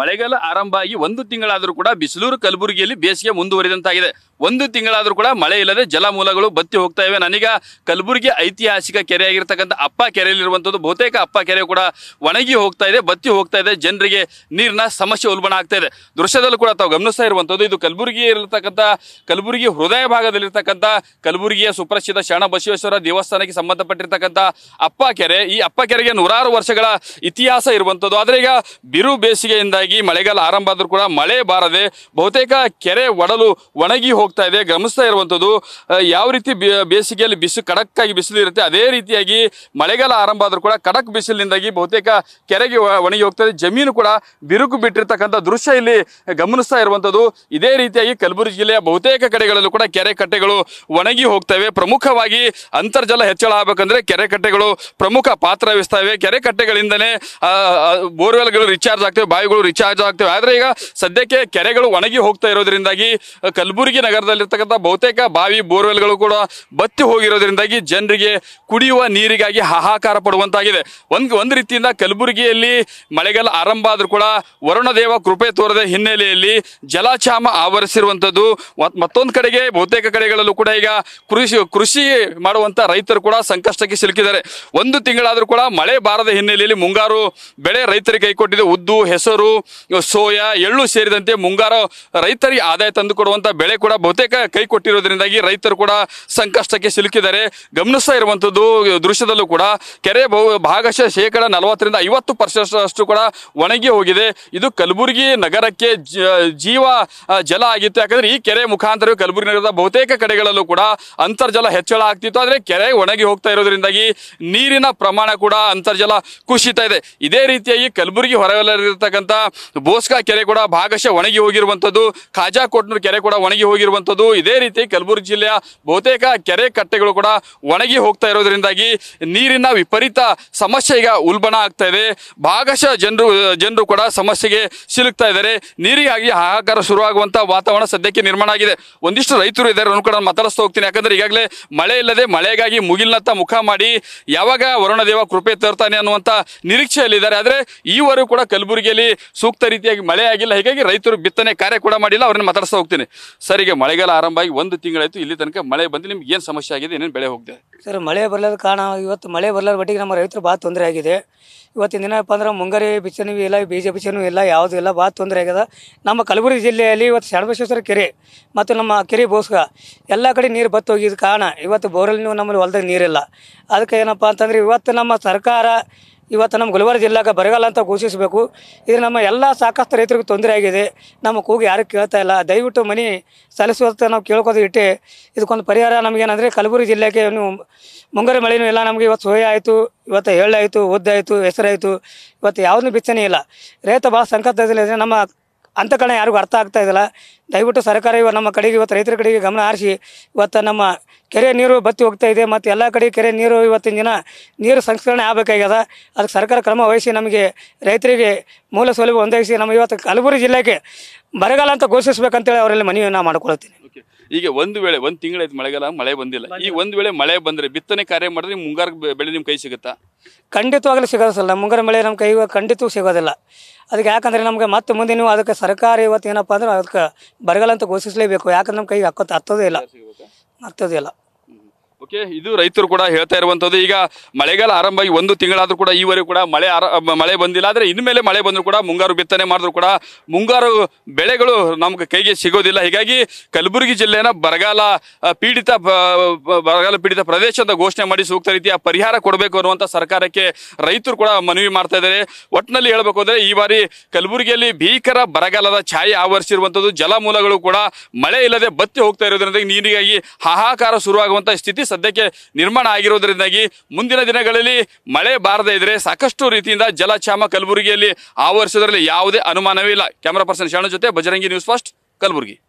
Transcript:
ಮಳೆಗಾಲ ಆರಂಭ ಆಗಿ ಒಂದು ತಿಂಗಳಾದರೂ ಕೂಡ ಬಿಸಿಲೂರು ಕಲಬುರಗಿಯಲ್ಲಿ ಬೇಸಿಗೆ ಮುಂದುವರಿದಂತಾಗಿದೆ ಒಂದು ತಿಂಗಳಾದರೂ ಕೂಡ ಮಳೆ ಇಲ್ಲದೆ ಜಲಮೂಲಗಳು ಬತ್ತಿ ಹೋಗ್ತಾ ಇವೆ ನನೀಗ ಕಲಬುರಗಿ ಐತಿಹಾಸಿಕ ಕೆರೆ ಆಗಿರ್ತಕ್ಕಂಥ ಅಪ್ಪ ಕೆರೆಯಲ್ಲಿರುವಂಥದ್ದು ಬಹುತೇಕ ಅಪ್ಪ ಕೆರೆ ಕೂಡ ಒಣಗಿ ಹೋಗ್ತಾ ಇದೆ ಬತ್ತಿ ಹೋಗ್ತಾ ಇದೆ ಜನರಿಗೆ ನೀರಿನ ಸಮಸ್ಯೆ ಉಲ್ಬಣ ಆಗ್ತಾ ಇದೆ ದೃಶ್ಯದಲ್ಲೂ ಕೂಡ ತಾವು ಗಮನಿಸ್ತಾ ಇರುವಂಥದ್ದು ಇದು ಕಲಬುರಗಿ ಇರತಕ್ಕಂಥ ಕಲಬುರಗಿ ಹೃದಯ ಭಾಗದಲ್ಲಿರ್ತಕ್ಕಂಥ ಕಲಬುರಗಿಯ ಸುಪ್ರಸಿದ್ಧ ಶರಣ ಬಸವೇಶ್ವರ ದೇವಸ್ಥಾನಕ್ಕೆ ಸಂಬಂಧಪಟ್ಟಿರ್ತಕ್ಕಂಥ ಅಪ್ಪ ಕೆರೆ ಈ ಅಪ್ಪ ಕೆರೆಗೆ ನೂರಾರು ವರ್ಷಗಳ ಇತಿಹಾಸ ಇರುವಂಥದ್ದು ಆದರೆ ಈಗ ಬಿರು ಬೇಸಿಗೆಯಿಂದಾಗಿ ಮಳೆಗಾಲ ಆರಂಭ ಆದರೂ ಕೂಡ ಮಳೆ ಬಾರದೆ ಬಹುತೇಕ ಕೆರೆ ಒಡಲು ಒಣಗಿ ಹೋಗ್ತಾ ಇದೆ ಗಮನಿಸ್ತಾ ಇರುವಂಥದ್ದು ಯಾವ ರೀತಿ ಬೇಸಿಗೆಯಲ್ಲಿ ಬಿಸಿ ಕಡಕ್ಕಾಗಿ ಬಿಸಿಲು ಇರುತ್ತೆ ಅದೇ ರೀತಿಯಾಗಿ ಮಳೆಗಾಲ ಆರಂಭ ಆದರೂ ಕೂಡ ಕಡಕ್ ಬಿಸಿಲಿನಿಂದಾಗಿ ಬಹುತೇಕ ಕೆರೆಗೆ ಒಣಗಿ ಹೋಗ್ತದೆ ಜಮೀನು ಕೂಡ ಬಿರುಕು ಬಿಟ್ಟಿರ್ತಕ್ಕಂಥ ದೃಶ್ಯ ಇಲ್ಲಿ ಗಮನಿಸ್ತಾ ಇರುವಂಥದ್ದು ಇದೇ ರೀತಿಯಾಗಿ ಕಲಬುರಗಿ ಜಿಲ್ಲೆಯ ಬಹುತೇಕ ಕಡೆಗಳಲ್ಲೂ ಕೂಡ ಕೆರೆ ಕಟ್ಟೆಗಳು ಒಣಗಿ ಹೋಗ್ತವೆ ಪ್ರಮುಖವಾಗಿ ಅಂತರ್ಜಲ ಹೆಚ್ಚಳ ಆಗಬೇಕಂದ್ರೆ ಕೆರೆ ಕಟ್ಟೆಗಳು ಪ್ರಮುಖ ಪಾತ್ರ ಇವೆ ಕೆರೆ ಕಟ್ಟೆಗಳಿಂದನೇ ಬೋರ್ವೆಲ್ಗಳು ರಿಚಾರ್ಜ್ ಆಗ್ತವೆ ಬಾವಿಗಳು ರಿಚಾರ್ಜ್ ಆಗ್ತವೆ ಆದರೆ ಈಗ ಸದ್ಯಕ್ಕೆ ಕೆರೆಗಳು ಒಣಗಿ ಹೋಗ್ತಾ ಇರೋದ್ರಿಂದಾಗಿ ಕಲಬುರಗಿ ನಗರದಲ್ಲಿರ್ತಕ್ಕಂಥ ಬಹುತೇಕ ಬಾವಿ ಬೋರ್ವೆಲ್ಗಳು ಕೂಡ ಬತ್ತಿ ಹೋಗಿರೋದ್ರಿಂದಾಗಿ ಜನರಿಗೆ ಕುಡಿಯುವ ನೀರಿಗಾಗಿ ಹಾಹಾಕಾರ ಪಡುವಂತಾಗಿದೆ ಒಂದು ಒಂದು ರೀತಿಯಿಂದ ಕಲಬುರಗಿಯಲ್ಲಿ ಮಳೆಗಾಲ ಆರಂಭ ಆದರೂ ಕೂಡ ವರುಣದೇವ ಕೃಪೆ ತೋರದ ಹಿನ್ನೆಲೆಯಲ್ಲಿ ಜಲಾಚಾಮ ಆವರಿಸಿರುವಂತದ್ದು ಮತ್ತೊಂದು ಕಡೆಗೆ ಬಹುತೇಕ ಕಡೆಗಳಲ್ಲೂ ಕೂಡ ಈಗ ಕೃಷಿ ಕೃಷಿ ಮಾಡುವಂಥ ರೈತರು ಕೂಡ ಸಂಕಷ್ಟಕ್ಕೆ ಸಿಲುಕಿದ್ದಾರೆ ಒಂದು ತಿಂಗಳಾದರೂ ಕೂಡ ಮಳೆ ಬಾರದ ಹಿನ್ನೆಲೆಯಲ್ಲಿ ಮುಂಗಾರು ಬೆಳೆ ರೈತರಿಗೆ ಕೊಟ್ಟಿದೆ ಉದ್ದು ಹೆಸರು ಸೋಯಾ ಎಳ್ಳು ಸೇರಿದಂತೆ ಮುಂಗಾರು ರೈತರಿಗೆ ಆದಾಯ ತಂದುಕೊಡುವಂಥ ಬೆಳೆ ಕೂಡ ಬಹುತೇಕ ಕೈ ಕೊಟ್ಟಿರೋದ್ರಿಂದಾಗಿ ರೈತರು ಕೂಡ ಸಂಕಷ್ಟಕ್ಕೆ ಸಿಲುಕಿದ್ದಾರೆ ಗಮನಿಸ್ತಾ ಇರುವಂತದ್ದು ದೃಶ್ಯದಲ್ಲೂ ಕೂಡ ಕೆರೆ ಬಹು ಭಾಗಶಃ ಶೇಕಡ ನಲವತ್ತರಿಂದ ಐವತ್ತು ಪರ್ಸೆಂಟ್ ಅಷ್ಟು ಕೂಡ ಒಣಗಿ ಹೋಗಿದೆ ಇದು ಕಲಬುರಗಿ ನಗರಕ್ಕೆ ಜೀವ ಜಲ ಆಗಿತ್ತು ಯಾಕಂದ್ರೆ ಈ ಕೆರೆ ಮುಖಾಂತರ ಕಲಬುರಗಿ ನಗರದ ಬಹುತೇಕ ಕಡೆಗಳಲ್ಲೂ ಕೂಡ ಅಂತರ್ಜಲ ಹೆಚ್ಚಳ ಆಗ್ತಿತ್ತು ಆದರೆ ಕೆರೆ ಒಣಗಿ ಹೋಗ್ತಾ ಇರೋದ್ರಿಂದಾಗಿ ನೀರಿನ ಪ್ರಮಾಣ ಕೂಡ ಅಂತರ್ಜಲ ಕುಸಿತ ಇದೆ ಇದೇ ರೀತಿಯಾಗಿ ಕಲಬುರಗಿ ಇರತಕ್ಕಂತ ಬೋಸ್ಕಾ ಕೆರೆ ಕೂಡ ಭಾಗಶಃ ಒಣಗಿ ಹೋಗಿರುವಂಥದ್ದು ಖಾಜಾಕೋಟ್ನೂರು ಕೆರೆ ಕೂಡ ಒಣಗಿ ಹೋಗಿರುವ ಇದೇ ರೀತಿ ಕಲಬುರಗಿ ಜಿಲ್ಲೆಯ ಬಹುತೇಕ ಕೆರೆ ಕಟ್ಟೆಗಳು ಕೂಡ ಒಣಗಿ ಹೋಗ್ತಾ ಇರೋದ್ರಿಂದಾಗಿ ನೀರಿನ ವಿಪರೀತ ಸಮಸ್ಯೆ ಈಗ ಉಲ್ಬಣ ಆಗ್ತಾ ಇದೆ ಭಾಗಶಃ ಜನರು ಜನರು ಕೂಡ ಸಮಸ್ಯೆಗೆ ಸಿಲುಕ್ತಾ ಇದ್ದಾರೆ ನೀರಿಗಾಗಿ ಹಾಹಾಕಾರ ಶುರುವಾಗುವಂತಹ ವಾತಾವರಣ ಸದ್ಯಕ್ಕೆ ನಿರ್ಮಾಣ ಆಗಿದೆ ಒಂದಿಷ್ಟು ರೈತರು ಇದ್ದಾರೆ ಅವ್ರನ್ನು ಕೂಡ ಮಾತಾಡಿಸ್ತಾ ಹೋಗ್ತೀನಿ ಯಾಕಂದ್ರೆ ಈಗಾಗಲೇ ಮಳೆ ಇಲ್ಲದೆ ಮಳೆಗಾಗಿ ಮುಗಿಲ್ನತ್ತ ಮುಖ ಮಾಡಿ ಯಾವಾಗ ವರುಣದೇವ ಕೃಪೆ ತರ್ತಾನೆ ಅನ್ನುವಂತ ನಿರೀಕ್ಷೆಯಲ್ಲಿದ್ದಾರೆ ಆದ್ರೆ ಈವರೆಗೂ ಕೂಡ ಕಲಬುರಗಿಯಲ್ಲಿ ಸೂಕ್ತ ರೀತಿಯಾಗಿ ಮಳೆ ಆಗಿಲ್ಲ ಹೀಗಾಗಿ ರೈತರು ಬಿತ್ತನೆ ಕಾರ್ಯ ಕೂಡ ಮಾಡಿಲ್ಲ ಅವ್ರನ್ನ ಮಾತಾಡಿಸ್ತಾ ಹೋಗ್ತೀನಿ ಸರಿಗೆ ಮಳೆಗಾಲ ಆರಂಭ ಆಗಿ ಒಂದು ತಿಂಗಳಾಯ್ತು ಇಲ್ಲಿ ತನಕ ಮಳೆ ಬಂದು ನಿಮ್ಗೆ ಏನು ಸಮಸ್ಯೆ ಆಗಿದೆ ಏನೇನು ಬೆಳೆ ಹೋಗಿದೆ ಸರ್ ಮಳೆ ಬರಲಾದ ಕಾರಣ ಇವತ್ತು ಮಳೆ ಬರಲಾರ ಮಟ್ಟಿಗೆ ನಮ್ಮ ರೈತರು ಭಾಳ ತೊಂದರೆ ಆಗಿದೆ ಇವತ್ತಿನ ದಿನಪ್ಪ ಅಂದ್ರೆ ಮುಂಗಾರಿ ಬಿಸಿನೂ ಇಲ್ಲ ಬೀಜ ಬಿಸಿನೂ ಇಲ್ಲ ಯಾವುದು ಇಲ್ಲ ಭಾಳ ತೊಂದರೆ ಆಗಿದೆ ನಮ್ಮ ಕಲಬುರಗಿ ಜಿಲ್ಲೆಯಲ್ಲಿ ಇವತ್ತು ಶರಣಬಸೇಶ್ವರ ಕೆರೆ ಮತ್ತು ನಮ್ಮ ಕೆರೆ ಬೋಸ್ಗ ಎಲ್ಲ ಕಡೆ ನೀರು ಬತ್ತು ಹೋಗಿದ್ದ ಕಾರಣ ಇವತ್ತು ಬೋರಲ್ಲಿ ನಮ್ಮಲ್ಲಿ ಹೊಲದಾಗ ನೀರಿಲ್ಲ ಅದಕ್ಕೆ ಏನಪ್ಪ ಅಂತಂದ್ರೆ ಇವತ್ತು ನಮ್ಮ ಸರ್ಕಾರ ಇವತ್ತು ನಮ್ಮ ಗುಲ್ಬರ್ಗ ಜಿಲ್ಲೆಗೆ ಬರಗಾಲ ಅಂತ ಘೋಷಿಸಬೇಕು ಇದು ನಮ್ಮ ಎಲ್ಲ ಸಾಕಷ್ಟು ರೈತರಿಗೆ ತೊಂದರೆ ಆಗಿದೆ ನಮ್ಮ ಕೂಗಿ ಯಾರು ಕೇಳ್ತಾ ಇಲ್ಲ ದಯವಿಟ್ಟು ಮನೆ ಸಲ್ಲಿಸುವಂತ ನಾವು ಕೇಳ್ಕೋದು ಇಟ್ಟೆ ಇದಕ್ಕೊಂದು ಪರಿಹಾರ ನಮಗೇನಂದರೆ ಕಲಬುರಗಿ ಜಿಲ್ಲೆಗೆ ಮುಂಗಾರು ಮಳೆನೂ ಇಲ್ಲ ನಮಗೆ ಇವತ್ತು ಸೋಯ ಆಯಿತು ಇವತ್ತು ಎಳ್ಳಾಯಿತು ಉದ್ದಾಯಿತು ಹೆಸರಾಯಿತು ಇವತ್ತು ಯಾವುದೂ ಬಿತ್ತನೆ ಇಲ್ಲ ರೈತ ಭಾಳ ಸಂಕಟದಲ್ಲಿ ನಮ್ಮ ಅಂತ ಕಡೆ ಯಾರಿಗೂ ಅರ್ಥ ಆಗ್ತಾ ಇದಿಲ್ಲ ದಯವಿಟ್ಟು ಸರ್ಕಾರ ಇವಾಗ ನಮ್ಮ ಕಡೆಗೆ ಇವತ್ತು ರೈತರ ಕಡೆಗೆ ಗಮನ ಹರಿಸಿ ಇವತ್ತು ನಮ್ಮ ಕೆರೆ ನೀರು ಬತ್ತಿ ಹೋಗ್ತಾ ಇದೆ ಮತ್ತು ಎಲ್ಲ ಕಡೆ ಕೆರೆ ನೀರು ಇವತ್ತಿನ ದಿನ ನೀರು ಸಂಸ್ಕರಣೆ ಆಗಬೇಕಾಗ್ಯದ ಅದಕ್ಕೆ ಸರ್ಕಾರ ಕ್ರಮ ವಹಿಸಿ ನಮಗೆ ರೈತರಿಗೆ ಮೂಲ ಸೌಲಭ್ಯ ಒಂದಗಿಸಿ ನಮ್ಮ ಇವತ್ತು ಕಲಬುರಗಿ ಜಿಲ್ಲೆಗೆ ಬರಗಾಲ ಅಂತ ಘೋಷಿಸ್ಬೇಕಂತೇಳಿ ಅವರಲ್ಲಿ ಮನವಿಯನ್ನು ನಾನು ಮಾಡ್ಕೊಳ್ತೀನಿ ಈಗ ಒಂದು ವೇಳೆ ಒಂದು ತಿಂಗಳಾಯ್ತು ಮಳೆಗಾಲ ಮಳೆ ಬಂದಿಲ್ಲ ಈ ಒಂದು ವೇಳೆ ಮಳೆ ಬಂದರೆ ಬಿತ್ತನೆ ಕಾರ್ಯ ಮಾಡಿದ್ರೆ ಮುಂಗಾರು ಬೆಳೆ ನಿಮ್ಮ ಕೈ ಸಿಗುತ್ತಾ ಖಂಡಿತವಾಗಲೂ ಸಿಗೋದು ಮುಂಗಾರು ಮಳೆ ನಮ್ಮ ಕೈ ಖಂಡಿತವೂ ಸಿಗೋದಿಲ್ಲ ಅದಕ್ಕೆ ಯಾಕಂದರೆ ನಮಗೆ ಮತ್ತೆ ಮುಂದೆ ನೀವು ಅದಕ್ಕೆ ಸರ್ಕಾರ ಇವತ್ತು ಏನಪ್ಪ ಅಂದ್ರೆ ಅದಕ್ಕೆ ಬರಗಾಲ ಅಂತ ಘೋಷಿಸಲೇಬೇಕು ಯಾಕಂದ್ರೆ ನಮ್ಮ ಕೈಗೆ ಹಕ್ಕೋದು ಹತ್ತೋದೇ ಇಲ್ಲ ಹತ್ತೋದೇ ಇಲ್ಲ ಓಕೆ ಇದು ರೈತರು ಕೂಡ ಹೇಳ್ತಾ ಇರುವಂತದ್ದು ಈಗ ಮಳೆಗಾಲ ಆರಂಭ ಒಂದು ತಿಂಗಳಾದ್ರೂ ಕೂಡ ಈವರೆಗೂ ಕೂಡ ಮಳೆ ಮಳೆ ಬಂದಿಲ್ಲ ಆದರೆ ಇನ್ಮೇಲೆ ಮಳೆ ಬಂದ್ರು ಕೂಡ ಮುಂಗಾರು ಬಿತ್ತನೆ ಮಾಡಿದ್ರು ಕೂಡ ಮುಂಗಾರು ಬೆಳೆಗಳು ನಮ್ಗೆ ಕೈಗೆ ಸಿಗೋದಿಲ್ಲ ಹೀಗಾಗಿ ಕಲಬುರಗಿ ಜಿಲ್ಲೆನ ಬರಗಾಲ ಪೀಡಿತ ಬರಗಾಲ ಪೀಡಿತ ಪ್ರದೇಶ ಅಂತ ಘೋಷಣೆ ಮಾಡಿ ಸೂಕ್ತ ರೀತಿಯ ಪರಿಹಾರ ಕೊಡಬೇಕು ಅನ್ನುವಂತ ಸರ್ಕಾರಕ್ಕೆ ರೈತರು ಕೂಡ ಮನವಿ ಮಾಡ್ತಾ ಇದ್ದಾರೆ ಒಟ್ಟಿನಲ್ಲಿ ಹೇಳಬೇಕು ಅಂದ್ರೆ ಈ ಬಾರಿ ಕಲಬುರಗಿಯಲ್ಲಿ ಭೀಕರ ಬರಗಾಲದ ಛಾಯೆ ಆವರಿಸಿರುವಂತದ್ದು ಜಲಮೂಲಗಳು ಕೂಡ ಮಳೆ ಇಲ್ಲದೆ ಬತ್ತಿ ಹೋಗ್ತಾ ಇರೋದ್ರಿಂದ ನೀರಿಗಾಗಿ ಹಾಹಾಕಾರ ಶುರುವಾಗುವಂತ ಸ್ಥಿತಿ ಸದ್ಯಕ್ಕೆ ನಿರ್ಮಾಣ ಆಗಿರುವುದರಿಂದಾಗಿ ಮುಂದಿನ ದಿನಗಳಲ್ಲಿ ಮಳೆ ಬಾರದೇ ಇದ್ರೆ ಸಾಕಷ್ಟು ರೀತಿಯಿಂದ ಜಲಚಾಮ ಕಲಬುರಗಿಯಲ್ಲಿ ಆವರಿಸೋದ್ರಲ್ಲಿ ಯಾವುದೇ ಅನುಮಾನವೇ ಇಲ್ಲ ಕ್ಯಾಮರಾ ಪರ್ಸನ್ ಶರಣ ಜೊತೆ ಬಜರಂಗಿ ನ್ಯೂಸ್ ಫಸ್ಟ್ ಕಲಬುರಗಿ